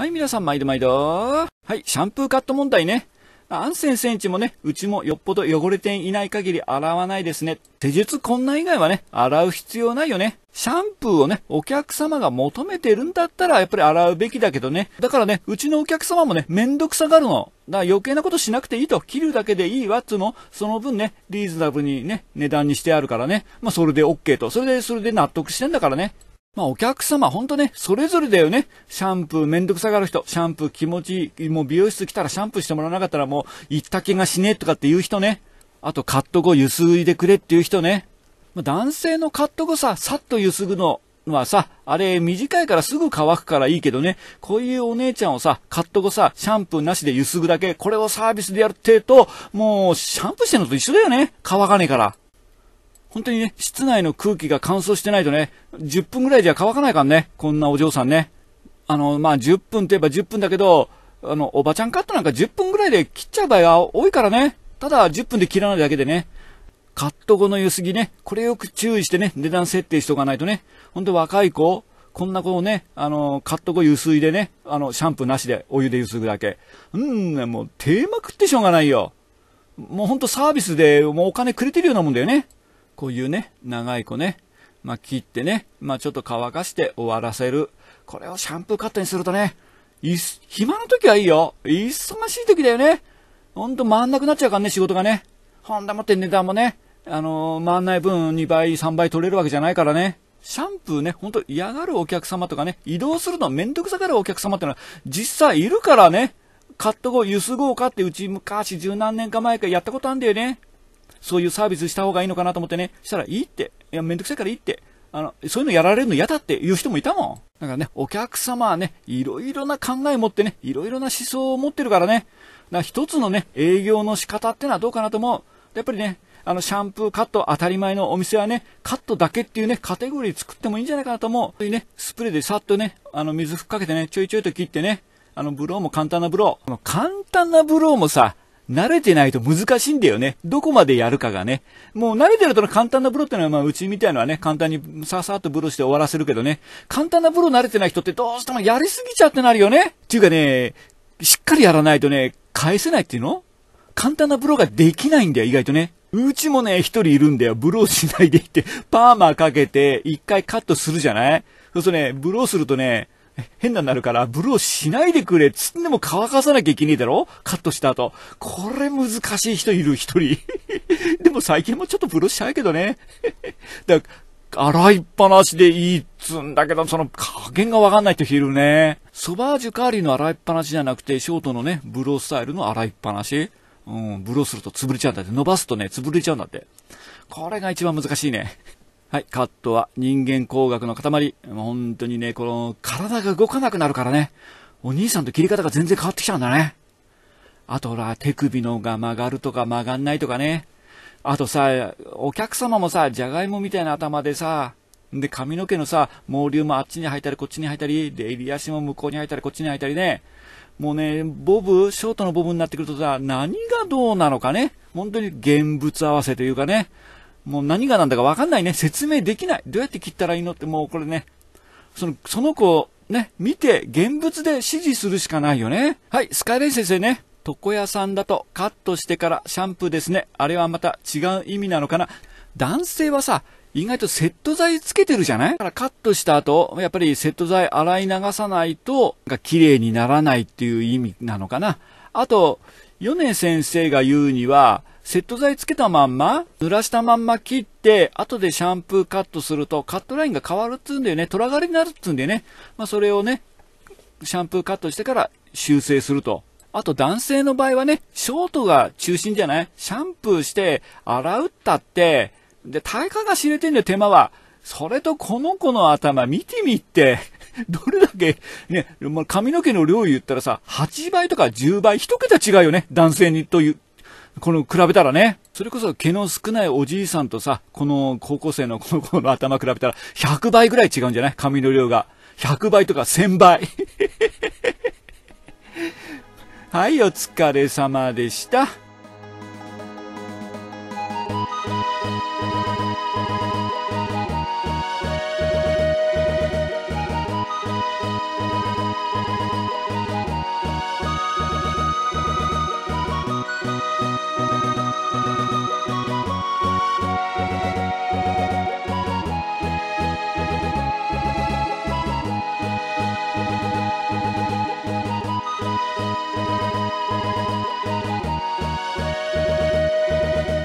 はい、皆さん、毎度毎度。はい、シャンプーカット問題ね。アンセンセンチもね、うちもよっぽど汚れていない限り洗わないですね。手術こんな以外はね、洗う必要ないよね。シャンプーをね、お客様が求めてるんだったら、やっぱり洗うべきだけどね。だからね、うちのお客様もね、めんどくさがるの。だから余計なことしなくていいと、切るだけでいいわっつうの、その分ね、リーズナブルにね、値段にしてあるからね。まあ、それで OK と。それで、それで納得してんだからね。まあお客様、ほんとね、それぞれだよね。シャンプーめんどくさがる人、シャンプー気持ちいい、もう美容室来たらシャンプーしてもらわなかったらもう行った気がしねえとかっていう人ね。あとカット後ゆすいでくれっていう人ね。まあ、男性のカット後さ、さっとゆすぐのはさ、あれ短いからすぐ乾くからいいけどね、こういうお姉ちゃんをさ、カット後さ、シャンプーなしでゆすぐだけ、これをサービスでやるってえと、もうシャンプーしてんのと一緒だよね。乾かねえから。本当にね、室内の空気が乾燥してないとね、10分ぐらいじゃ乾かないからね、こんなお嬢さんね。あの、まあ、10分といえば10分だけど、あの、おばちゃんカットなんか10分ぐらいで切っちゃう場合が多いからね。ただ、10分で切らないだけでね。カット後のゆすぎね、これよく注意してね、値段設定しとかないとね、ほんと若い子、こんな子をね、あの、カット後ゆすいでね、あの、シャンプーなしでお湯でゆすぐだけ。うん、もう、手まくってしょうがないよ。もうほんとサービスで、もうお金くれてるようなもんだよね。こういうね、長い子ね、まあ、切ってね、まあ、ちょっと乾かして終わらせる。これをシャンプーカットにするとね、暇の時はいいよ。忙しい時だよね。ほんと回んなくなっちゃうからね、仕事がね。ほんだもって値段もね、あのー、回んない分2倍、3倍取れるわけじゃないからね。シャンプーね、ほんと嫌がるお客様とかね、移動するのめんどくさがるお客様ってのは実際いるからね。買っとこう、ゆすごうかってうち昔十何年か前からやったことあんだよね。そういうサービスした方がいいのかなと思ってね、したらいいって、いや、めんどくさいからいいって、あの、そういうのやられるの嫌だっていう人もいたもん。だからね、お客様はね、いろいろな考え持ってね、いろいろな思想を持ってるからね、な一つのね、営業の仕方ってのはどうかなと思う。やっぱりね、あの、シャンプーカット当たり前のお店はね、カットだけっていうね、カテゴリー作ってもいいんじゃないかなと思う。そういうね、スプレーでさっとね、あの、水吹っかけてね、ちょいちょいと切ってね、あの、ブローも簡単なブロー。この簡単なブローもさ、慣れてないと難しいんだよね。どこまでやるかがね。もう慣れてると簡単なブロってのは、まあ、うちみたいのはね、簡単にささっとブロして終わらせるけどね、簡単なブロ慣れてない人ってどうしてもやりすぎちゃってなるよね。っていうかね、しっかりやらないとね、返せないっていうの簡単なブロができないんだよ、意外とね。うちもね、一人いるんだよ。ブローしないでいって、パーマかけて、一回カットするじゃないそうするとね、ブローするとね、変なになるから、ブルーしないでくれつんでも乾かさなきゃいけねえだろカットした後。これ難しい人いる、一人。でも最近もちょっとブルーしちゃうけどね。だから、洗いっぱなしでいいっつんだけど、その加減がわかんない人いるね。ソバージュカーリーの洗いっぱなしじゃなくて、ショートのね、ブロースタイルの洗いっぱなし。うん、ブローすると潰れちゃうんだって。伸ばすとね、潰れちゃうんだって。これが一番難しいね。はい、カットは人間工学の塊。もう本当にね、この体が動かなくなるからね。お兄さんと切り方が全然変わってきちゃうんだね。あとほら、手首のが曲がるとか曲がんないとかね。あとさ、お客様もさ、じゃがいもみたいな頭でさ、で、髪の毛のさ、毛流もあっちに入ったり、こっちに入ったり、で、襟足も向こうに入ったり、こっちに入ったりね。もうね、ボブ、ショートのボブになってくるとさ、何がどうなのかね。本当に現物合わせというかね。もう何がなんだかわかんないね。説明できない。どうやって切ったらいいのって、もうこれね、その、その子をね、見て、現物で指示するしかないよね。はい、スカイレイ先生ね。床屋さんだとカットしてからシャンプーですね。あれはまた違う意味なのかな。男性はさ、意外とセット剤つけてるじゃないだからカットした後、やっぱりセット剤洗い流さないと、が綺麗にならないっていう意味なのかな。あと、米先生が言うには、セット剤つけたまんま、濡らしたまんま切って、後でシャンプーカットすると、カットラインが変わるっつうんだよね。トラがりになるっつうんだよね。まあ、それをね、シャンプーカットしてから修正すると。あと男性の場合はね、ショートが中心じゃないシャンプーして、洗うったって、で、体感が知れてんだよ、手間は。それとこの子の頭見てみって、どれだけ、ね、髪の毛の量言ったらさ、8倍とか10倍、1桁違うよね、男性にという、この比べたらね、それこそ毛の少ないおじいさんとさ、この高校生の この子の頭比べたら100倍ぐらい違うんじゃない髪の量が。100倍とか1000倍。はい、お疲れ様でした。Thank you.